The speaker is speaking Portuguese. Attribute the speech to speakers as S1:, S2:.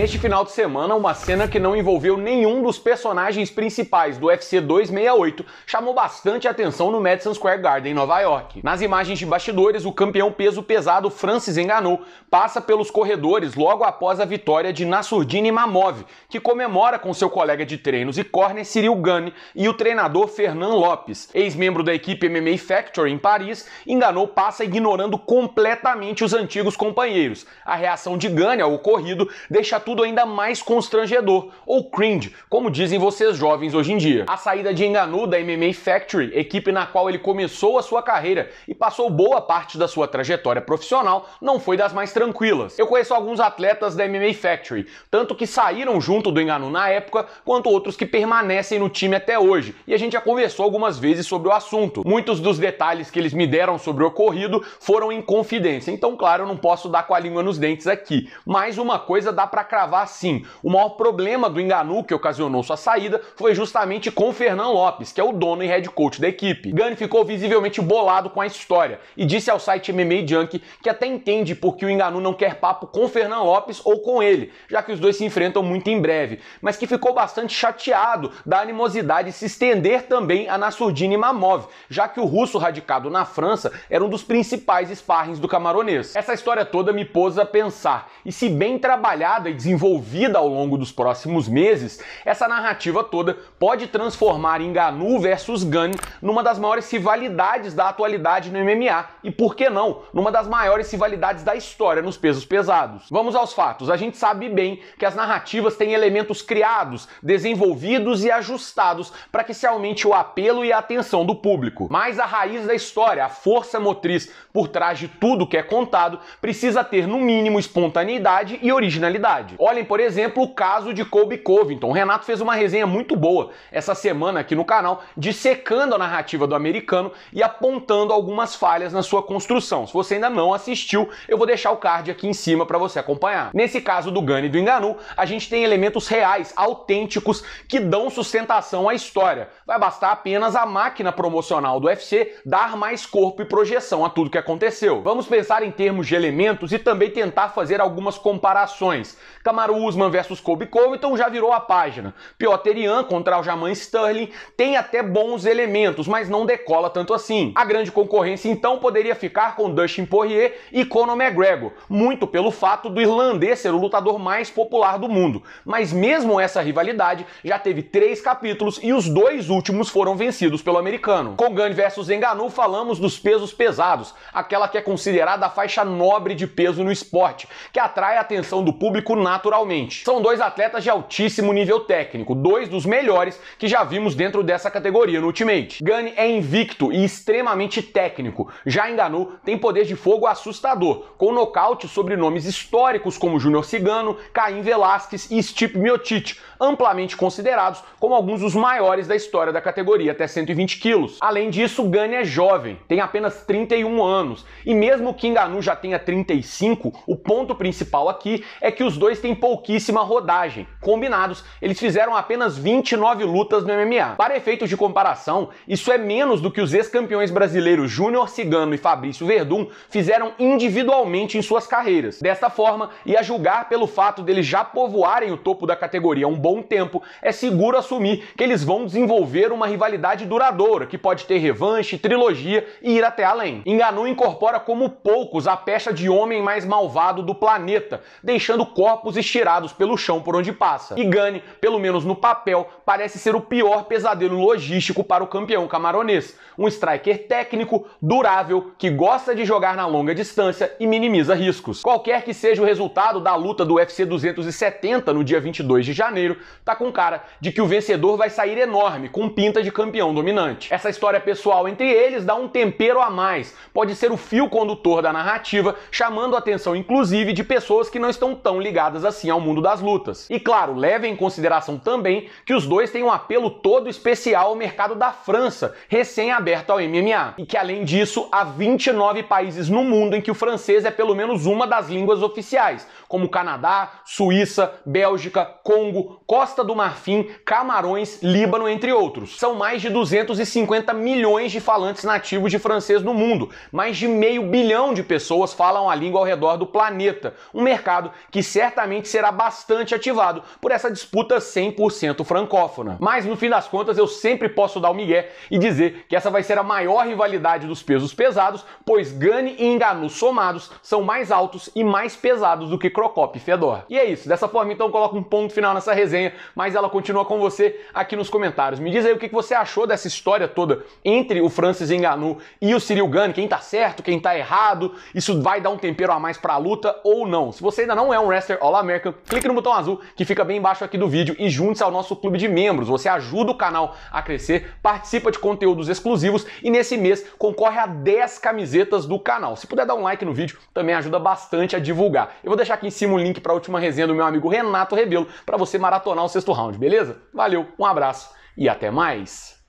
S1: Neste final de semana, uma cena que não envolveu nenhum dos personagens principais do UFC 268 chamou bastante atenção no Madison Square Garden, em Nova York. Nas imagens de bastidores, o campeão peso pesado Francis Enganou passa pelos corredores logo após a vitória de Nassurdini Mamov, que comemora com seu colega de treinos e corner Cyril Gane e o treinador Fernand Lopes. Ex-membro da equipe MMA Factory em Paris, Enganou passa ignorando completamente os antigos companheiros. A reação de Gane ao ocorrido deixa tudo ainda mais constrangedor, ou cringe, como dizem vocês jovens hoje em dia. A saída de Enganu da MMA Factory, equipe na qual ele começou a sua carreira e passou boa parte da sua trajetória profissional, não foi das mais tranquilas. Eu conheço alguns atletas da MMA Factory, tanto que saíram junto do Enganu na época, quanto outros que permanecem no time até hoje, e a gente já conversou algumas vezes sobre o assunto. Muitos dos detalhes que eles me deram sobre o ocorrido foram em confidência, então, claro, eu não posso dar com a língua nos dentes aqui, mas uma coisa dá para cravar sim. O maior problema do Enganu que ocasionou sua saída foi justamente com o Fernão Lopes, que é o dono e head coach da equipe. Gani ficou visivelmente bolado com a história e disse ao site MMA Junk que até entende por que o Enganu não quer papo com o Fernão Lopes ou com ele, já que os dois se enfrentam muito em breve, mas que ficou bastante chateado da animosidade se estender também a Nassurdini Mamov, já que o russo radicado na França era um dos principais sparrings do camaronês. Essa história toda me pôs a pensar, e se bem trabalhada e desenvolvida ao longo dos próximos meses, essa narrativa toda pode transformar Enganu Ganu versus Gunn numa das maiores rivalidades da atualidade no MMA e, por que não, numa das maiores rivalidades da história nos pesos pesados. Vamos aos fatos. A gente sabe bem que as narrativas têm elementos criados, desenvolvidos e ajustados para que se aumente o apelo e a atenção do público. Mas a raiz da história, a força motriz por trás de tudo que é contado, precisa ter no mínimo espontaneidade e originalidade verdade. Olhem, por exemplo, o caso de Kobe Covington. O Renato fez uma resenha muito boa essa semana aqui no canal, dissecando a narrativa do americano e apontando algumas falhas na sua construção. Se você ainda não assistiu, eu vou deixar o card aqui em cima para você acompanhar. Nesse caso do Gani e do Enganu, a gente tem elementos reais, autênticos, que dão sustentação à história. Vai bastar apenas a máquina promocional do UFC dar mais corpo e projeção a tudo que aconteceu. Vamos pensar em termos de elementos e também tentar fazer algumas comparações. Camaro Usman versus Kobe Covington já virou a página. Piotr Ian contra o Sterling tem até bons elementos, mas não decola tanto assim. A grande concorrência então poderia ficar com Dustin Poirier e Conor McGregor, muito pelo fato do irlandês ser o lutador mais popular do mundo. Mas mesmo essa rivalidade já teve três capítulos e os dois últimos foram vencidos pelo americano. Com Gunn versus Enganu falamos dos pesos pesados, aquela que é considerada a faixa nobre de peso no esporte, que atrai a atenção do público na naturalmente. São dois atletas de altíssimo nível técnico, dois dos melhores que já vimos dentro dessa categoria no Ultimate. Gani é invicto e extremamente técnico. Já enganou, tem poder de fogo assustador, com nocaute sobre nomes históricos como Júnior Cigano, Caim Velasquez e Stipe Miotic, amplamente considerados como alguns dos maiores da história da categoria até 120 quilos. Além disso, Gani é jovem, tem apenas 31 anos, e mesmo que Enganu já tenha 35, o ponto principal aqui é que os dois têm pouquíssima rodagem. Combinados, eles fizeram apenas 29 lutas no MMA. Para efeitos de comparação, isso é menos do que os ex-campeões brasileiros Júnior Cigano e Fabrício Verdun fizeram individualmente em suas carreiras. Desta forma, e a julgar pelo fato deles já povoarem o topo da categoria há um bom tempo, é seguro assumir que eles vão desenvolver uma rivalidade duradoura, que pode ter revanche, trilogia e ir até além. Enganu incorpora como poucos a pecha de homem mais malvado do planeta, deixando corpos corpos estirados pelo chão por onde passa. E Gane, pelo menos no papel, parece ser o pior pesadelo logístico para o campeão camaronês. Um striker técnico, durável, que gosta de jogar na longa distância e minimiza riscos. Qualquer que seja o resultado da luta do UFC 270 no dia 22 de janeiro, tá com cara de que o vencedor vai sair enorme, com pinta de campeão dominante. Essa história pessoal entre eles dá um tempero a mais, pode ser o fio condutor da narrativa, chamando a atenção inclusive de pessoas que não estão tão ligadas assim ao mundo das lutas. E claro, levem em consideração também que os dois têm um apelo todo especial ao mercado da França, recém-aberto ao MMA, e que além disso há 29 países no mundo em que o francês é pelo menos uma das línguas oficiais, como Canadá, Suíça, Bélgica, Congo, Costa do Marfim, Camarões, Líbano, entre outros. São mais de 250 milhões de falantes nativos de francês no mundo, mais de meio bilhão de pessoas falam a língua ao redor do planeta, um mercado que certamente certamente será bastante ativado por essa disputa 100% francófona. Mas no fim das contas, eu sempre posso dar o migué e dizer que essa vai ser a maior rivalidade dos pesos pesados, pois Gane e Enganu somados são mais altos e mais pesados do que Crocop e Fedor. E é isso, dessa forma então eu coloco um ponto final nessa resenha, mas ela continua com você aqui nos comentários. Me diz aí o que você achou dessa história toda entre o Francis Enganu e o Cyril Gane, quem tá certo, quem tá errado, isso vai dar um tempero a mais pra luta ou não. Se você ainda não é um wrestler, olá American, clique no botão azul que fica bem embaixo aqui do vídeo e junte-se ao nosso clube de membros. Você ajuda o canal a crescer, participa de conteúdos exclusivos e nesse mês concorre a 10 camisetas do canal. Se puder dar um like no vídeo, também ajuda bastante a divulgar. Eu vou deixar aqui em cima o um link para a última resenha do meu amigo Renato Rebelo para você maratonar o sexto round, beleza? Valeu, um abraço e até mais!